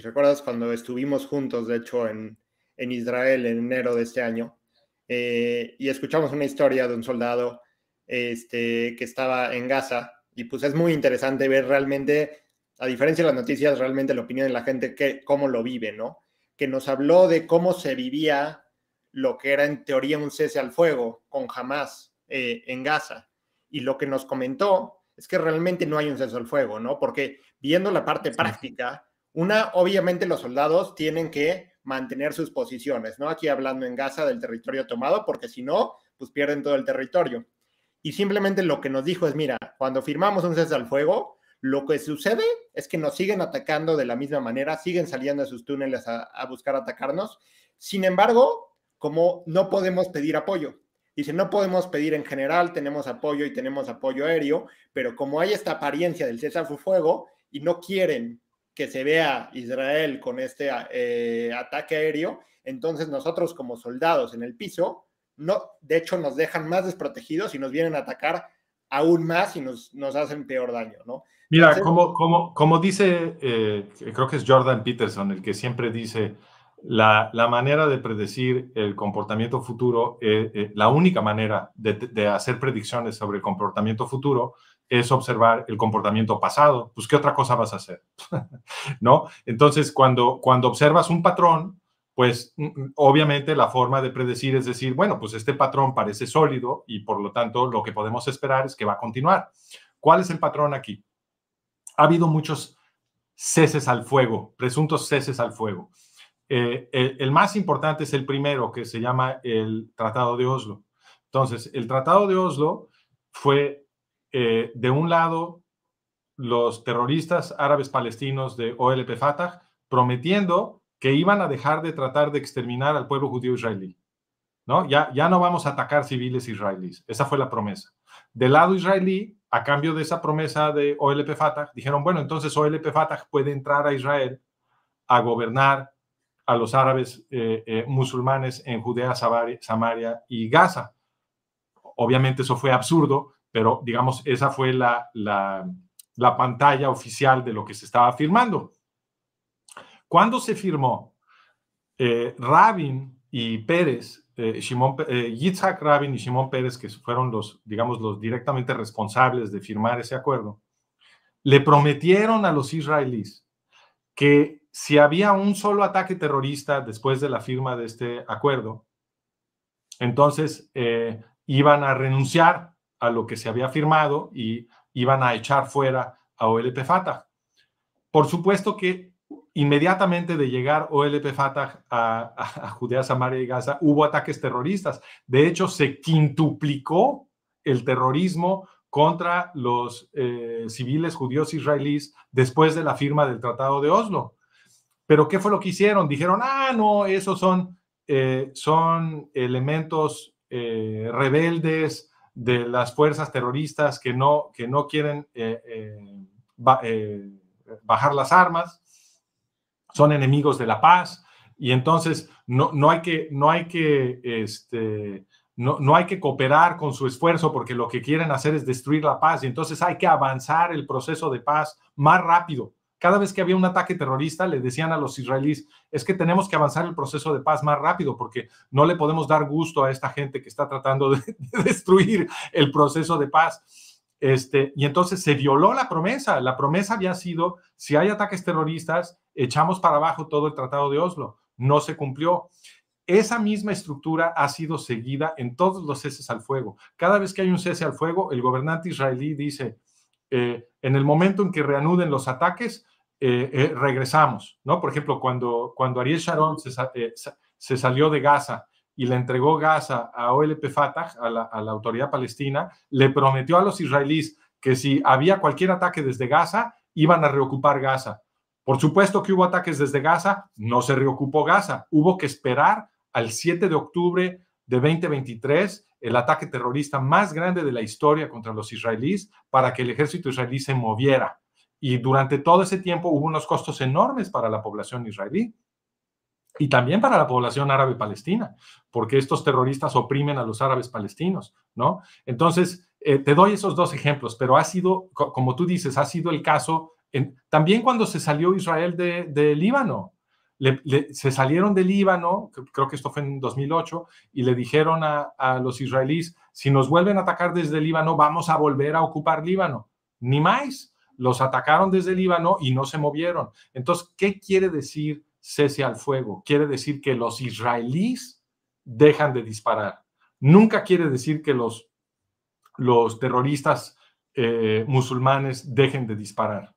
si recuerdas, cuando estuvimos juntos, de hecho, en, Israel en enero de este año, eh, y escuchamos una historia de un soldado este, que estaba en Gaza, y pues es muy interesante ver realmente, a diferencia de las noticias, realmente la opinión de la gente, que, cómo lo vive, ¿no? Que nos habló de cómo se vivía lo que era en teoría un cese al fuego con Hamas eh, en Gaza. Y lo que nos comentó es que realmente no hay un cese al fuego, ¿no? Porque viendo la parte práctica, una, obviamente los soldados tienen que mantener sus posiciones, ¿no? Aquí hablando en Gaza del territorio tomado, porque si no, pues pierden todo el territorio. Y simplemente lo que nos dijo es, mira, cuando firmamos un cese al fuego, lo que sucede es que nos siguen atacando de la misma manera, siguen saliendo de sus túneles a, buscar atacarnos. Sin embargo, como no podemos pedir apoyo, Dice, no podemos pedir en general, tenemos apoyo y tenemos apoyo aéreo, pero como hay esta apariencia del cese al fuego y no quieren que se vea Israel con este ah, eh, ataque aéreo, entonces nosotros como soldados en el piso, no, de hecho nos dejan más desprotegidos y nos vienen a atacar aún más y nos, hacen peor daño, Mira, como, como, como dice, eh, creo que es Jordan Peterson, el que siempre dice, la, manera de predecir el comportamiento futuro, eh, eh, la única manera de, hacer predicciones sobre el comportamiento futuro es observar el comportamiento pasado. Pues, ¿qué otra cosa vas a hacer? ¿No? Entonces, cuando, cuando observas un patrón, pues mm, mm, obviamente la forma de predecir es decir, bueno, pues este patrón parece sólido y por lo tanto lo que podemos esperar es que va a continuar. ¿Cuál es el patrón aquí? Ha habido muchos ceses al fuego, presuntos ceses al fuego. Eh, el, más importante es el primero, que se llama el Tratado de Oslo. Entonces, el Tratado de Oslo fue, eh, de un lado, los terroristas árabes palestinos de OLP Fatah prometiendo que iban a dejar de tratar de exterminar al pueblo judío israelí. ¿no? Ya, ya no vamos a atacar civiles israelíes. Esa fue la promesa. Del lado israelí, a cambio de esa promesa de OLP Fatah, dijeron, bueno, entonces OLP Fatah puede entrar a Israel a gobernar a los árabes eh, eh, musulmanes en Judea, Samaria y Gaza. Obviamente eso fue absurdo, pero digamos, esa fue la, pantalla oficial de lo que se estaba firmando. Cuando se firmó, eh, Rabin y Pérez, Yitzhak Rabin y Shimon Pérez, que fueron los, digamos, los directamente responsables de firmar ese acuerdo, le prometieron a los israelíes que si había un solo ataque terrorista después de la firma de este acuerdo, entonces eh, iban a renunciar a lo que se había firmado y iban a echar fuera a OLP Fatah. Por supuesto que inmediatamente de llegar OLP Fatah a, Judea, Samaria y Gaza, hubo ataques terroristas. De hecho, se quintuplicó el terrorismo contra los eh, civiles judíos israelíes después de la firma del Tratado de Oslo. Pero ¿qué fue lo que hicieron? Dijeron, ah, no, esos son, eh, son elementos eh, rebeldes de las fuerzas terroristas que no, que no quieren eh, bajar las armas, son enemigos de la paz. Y entonces no, no hay que, no hay que este, no, no, hay que cooperar con su esfuerzo porque lo que quieren hacer es destruir la paz y entonces hay que avanzar el proceso de paz más rápido cada vez que había un ataque terrorista, le decían a los israelíes, es que tenemos que avanzar el proceso de paz más rápido porque no le podemos dar gusto a esta gente que está tratando de, destruir el proceso de paz. Este, y entonces se violó la promesa. La promesa había sido, si hay ataques terroristas, echamos para abajo todo el Tratado de Oslo. No se cumplió. Esa misma estructura ha sido seguida en todos los ceses al fuego. Cada vez que hay un cese al fuego, el gobernante israelí dice, eh, en el momento en que reanuden los ataques, eh, eh, regresamos, ¿no? Por ejemplo, cuando, cuando Ariel Sharon se, salió de Gaza y le entregó Gaza a OLP Fatah, a la, a la, autoridad palestina, le prometió a los israelíes que si había cualquier ataque desde Gaza, iban a reocupar Gaza. Por supuesto que hubo ataques desde Gaza, no se reocupó Gaza, hubo que esperar al 7 de octubre de 2023, el ataque terrorista más grande de la historia contra los israelíes, para que el ejército israelí se moviera. Y durante todo ese tiempo hubo unos costos enormes para la población israelí y también para la población árabe palestina, porque estos terroristas oprimen a los árabes palestinos, ¿no? Entonces, eh, te doy esos dos ejemplos, pero ha sido, como tú dices, ha sido el caso también cuando se salió Israel de, de Líbano, se salieron del Líbano, creo que esto fue en 2008, y le dijeron a, los israelíes, si nos vuelven a atacar desde el Líbano, vamos a volver a ocupar Líbano. Ni más, los atacaron desde el Líbano y no se movieron. Entonces, ¿qué quiere decir cese al fuego? Quiere decir que los israelíes dejan de disparar. Nunca quiere decir que los, los terroristas eh, musulmanes dejen de disparar.